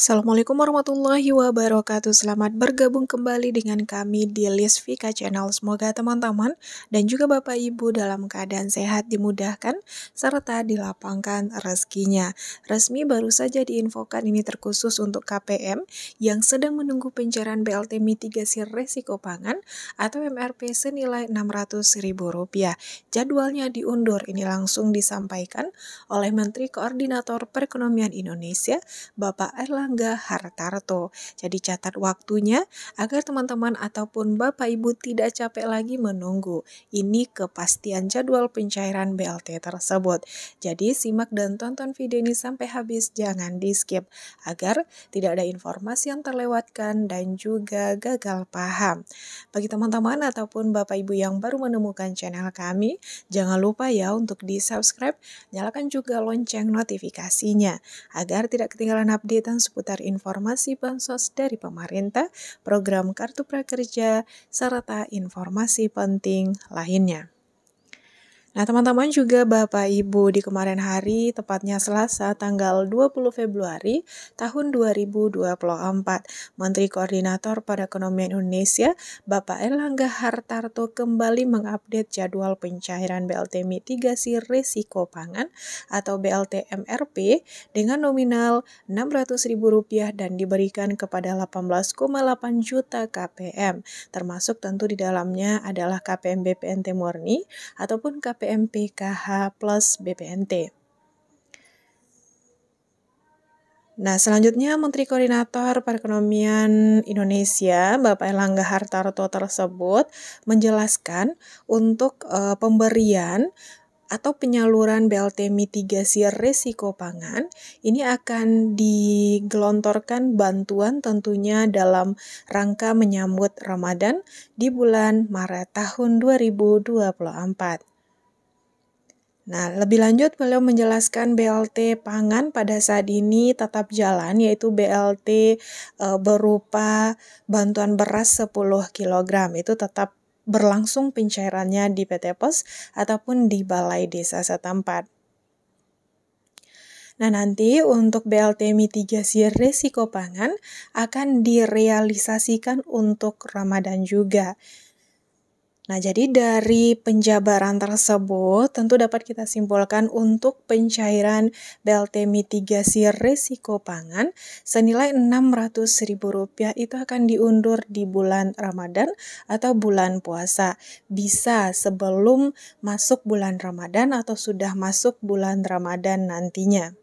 Assalamualaikum warahmatullahi wabarakatuh. Selamat bergabung kembali dengan kami di List Vika Channel. Semoga teman-teman dan juga Bapak Ibu dalam keadaan sehat dimudahkan serta dilapangkan rezekinya. Resmi baru saja diinfokan ini terkhusus untuk KPM yang sedang menunggu pencairan BLT mitigasi resiko pangan atau MRP senilai Rp600.000. Jadwalnya diundur. Ini langsung disampaikan oleh Menteri Koordinator Perekonomian Indonesia, Bapak Erlang Erlangga Hartarto. Jadi catat waktunya agar teman-teman ataupun Bapak Ibu tidak capek lagi menunggu. Ini kepastian jadwal pencairan BLT tersebut. Jadi simak dan tonton video ini sampai habis, jangan di skip agar tidak ada informasi yang terlewatkan dan juga gagal paham. Bagi teman-teman ataupun Bapak Ibu yang baru menemukan channel kami, jangan lupa ya untuk di-subscribe, nyalakan juga lonceng notifikasinya agar tidak ketinggalan update dan seputar seputar informasi bansos dari pemerintah, program Kartu Prakerja, serta informasi penting lainnya. Nah, teman-teman juga Bapak Ibu di kemarin hari, tepatnya Selasa tanggal 20 Februari tahun 2024, Menteri Koordinator pada ekonomi Indonesia, Bapak Erlangga Hartarto kembali mengupdate jadwal pencairan BLT mitigasi risiko pangan atau BLT MRP dengan nominal Rp600.000 dan diberikan kepada 18,8 juta KPM, termasuk tentu di dalamnya adalah KPM BPNT murni ataupun KPM PMPKH plus BPNT. Nah, selanjutnya Menteri Koordinator Perekonomian Indonesia, Bapak Erlangga Hartarto tersebut menjelaskan untuk e, pemberian atau penyaluran BLT mitigasi risiko pangan ini akan digelontorkan bantuan tentunya dalam rangka menyambut Ramadan di bulan Maret tahun 2024. Nah, lebih lanjut beliau menjelaskan BLT pangan pada saat ini tetap jalan yaitu BLT e, berupa bantuan beras 10 kg itu tetap berlangsung pencairannya di PT Pos ataupun di balai desa setempat. Nah, nanti untuk BLT mitigasi risiko pangan akan direalisasikan untuk Ramadan juga. Nah, jadi dari penjabaran tersebut tentu dapat kita simpulkan untuk pencairan BLT mitigasi risiko pangan senilai Rp600.000 itu akan diundur di bulan Ramadan atau bulan puasa. Bisa sebelum masuk bulan Ramadan atau sudah masuk bulan Ramadan nantinya.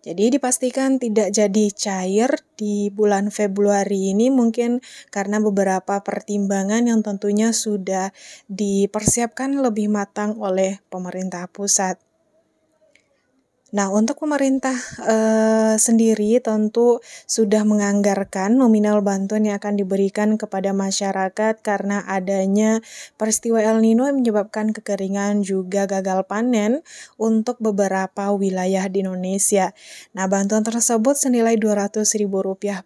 Jadi dipastikan tidak jadi cair di bulan Februari ini mungkin karena beberapa pertimbangan yang tentunya sudah dipersiapkan lebih matang oleh pemerintah pusat. Nah, untuk pemerintah eh, sendiri tentu sudah menganggarkan nominal bantuan yang akan diberikan kepada masyarakat karena adanya peristiwa El Nino yang menyebabkan kekeringan juga gagal panen untuk beberapa wilayah di Indonesia. Nah, bantuan tersebut senilai Rp200.000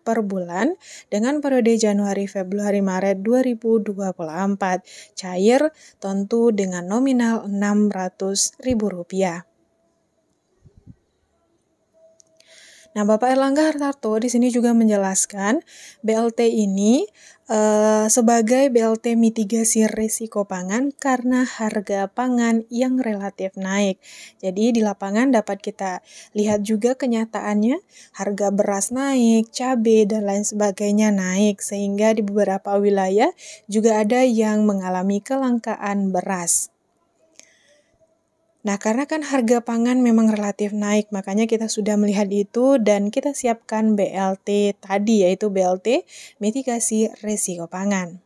per bulan dengan periode Januari, Februari, Maret 2024. Cair tentu dengan nominal Rp600.000. Nah, Bapak Erlangga Hartarto di sini juga menjelaskan BLT ini uh, sebagai BLT mitigasi risiko pangan karena harga pangan yang relatif naik. Jadi di lapangan dapat kita lihat juga kenyataannya harga beras naik, cabai dan lain sebagainya naik sehingga di beberapa wilayah juga ada yang mengalami kelangkaan beras. Nah, karena kan harga pangan memang relatif naik, makanya kita sudah melihat itu dan kita siapkan BLT tadi yaitu BLT mitigasi risiko pangan.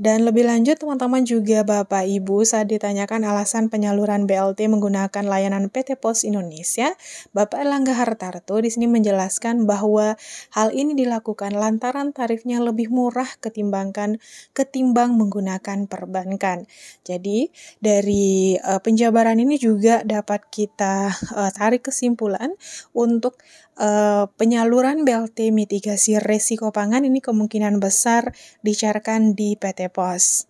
Dan lebih lanjut, teman-teman juga Bapak Ibu saat ditanyakan alasan penyaluran BLT menggunakan layanan PT Pos Indonesia, Bapak Erlangga Hartarto di sini menjelaskan bahwa hal ini dilakukan lantaran tarifnya lebih murah ketimbangkan ketimbang menggunakan perbankan. Jadi, dari uh, penjabaran ini juga dapat kita uh, tarik kesimpulan untuk Eh, penyaluran BLT mitigasi resiko pangan ini kemungkinan besar dicairkan di PT POS.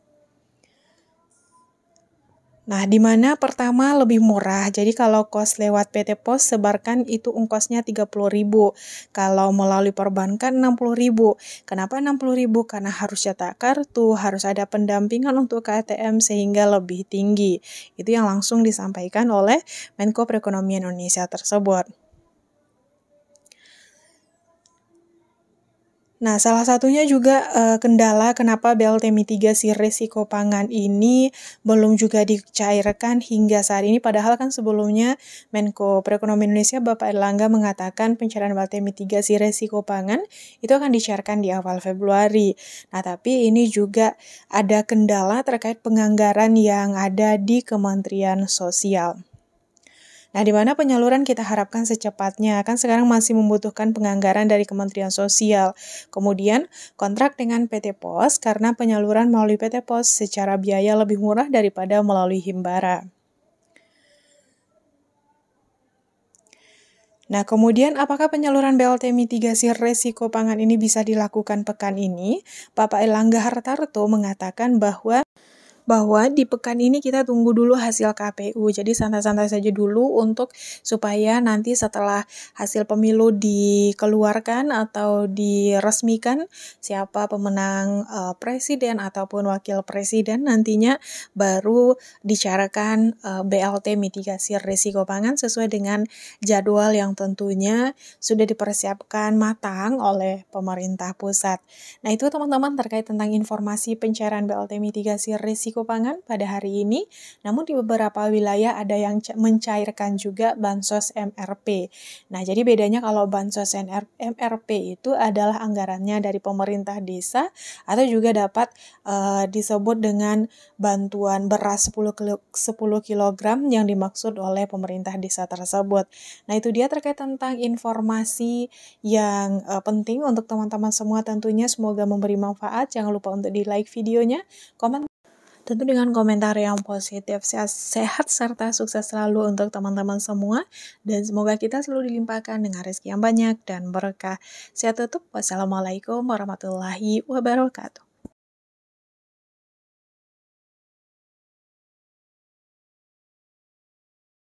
Nah, di mana pertama lebih murah. Jadi kalau kos lewat PT Pos sebarkan itu ongkosnya 30.000. Kalau melalui perbankan 60.000. Kenapa 60.000? Karena harus cetak kartu, harus ada pendampingan untuk KTM sehingga lebih tinggi. Itu yang langsung disampaikan oleh Menko Perekonomian Indonesia tersebut. Nah, salah satunya juga uh, kendala kenapa BLT mitigasi risiko pangan ini belum juga dicairkan hingga saat ini. Padahal kan sebelumnya Menko Perekonomian Indonesia Bapak Erlangga mengatakan pencairan BLT mitigasi risiko pangan itu akan dicairkan di awal Februari. Nah, tapi ini juga ada kendala terkait penganggaran yang ada di Kementerian Sosial. Nah, di mana penyaluran kita harapkan secepatnya? Kan sekarang masih membutuhkan penganggaran dari Kementerian Sosial. Kemudian, kontrak dengan PT Pos karena penyaluran melalui PT Pos secara biaya lebih murah daripada melalui Himbara. Nah, kemudian apakah penyaluran BLT mitigasi resiko pangan ini bisa dilakukan pekan ini? Bapak Elangga Hartarto mengatakan bahwa bahwa di pekan ini kita tunggu dulu hasil KPU. Jadi santai-santai saja dulu untuk supaya nanti setelah hasil pemilu dikeluarkan atau diresmikan siapa pemenang uh, presiden ataupun wakil presiden nantinya baru dicarakan uh, eh, BLT mitigasi risiko pangan sesuai dengan jadwal yang tentunya sudah dipersiapkan matang oleh pemerintah pusat. Nah, itu teman-teman terkait tentang informasi pencairan BLT mitigasi risiko Pangan pada hari ini, namun di beberapa wilayah ada yang mencairkan juga bansos MRP. Nah, jadi bedanya kalau bansos MRP itu adalah anggarannya dari pemerintah desa atau juga dapat uh, disebut dengan bantuan beras 10 kilo, 10 kg yang dimaksud oleh pemerintah desa tersebut. Nah, itu dia terkait tentang informasi yang uh, penting untuk teman-teman semua tentunya semoga memberi manfaat. Jangan lupa untuk di-like videonya, komen Tentu dengan komentar yang positif, sehat serta sukses selalu untuk teman-teman semua. Dan semoga kita selalu dilimpahkan dengan rezeki yang banyak dan berkah. Saya tutup. Wassalamualaikum warahmatullahi wabarakatuh.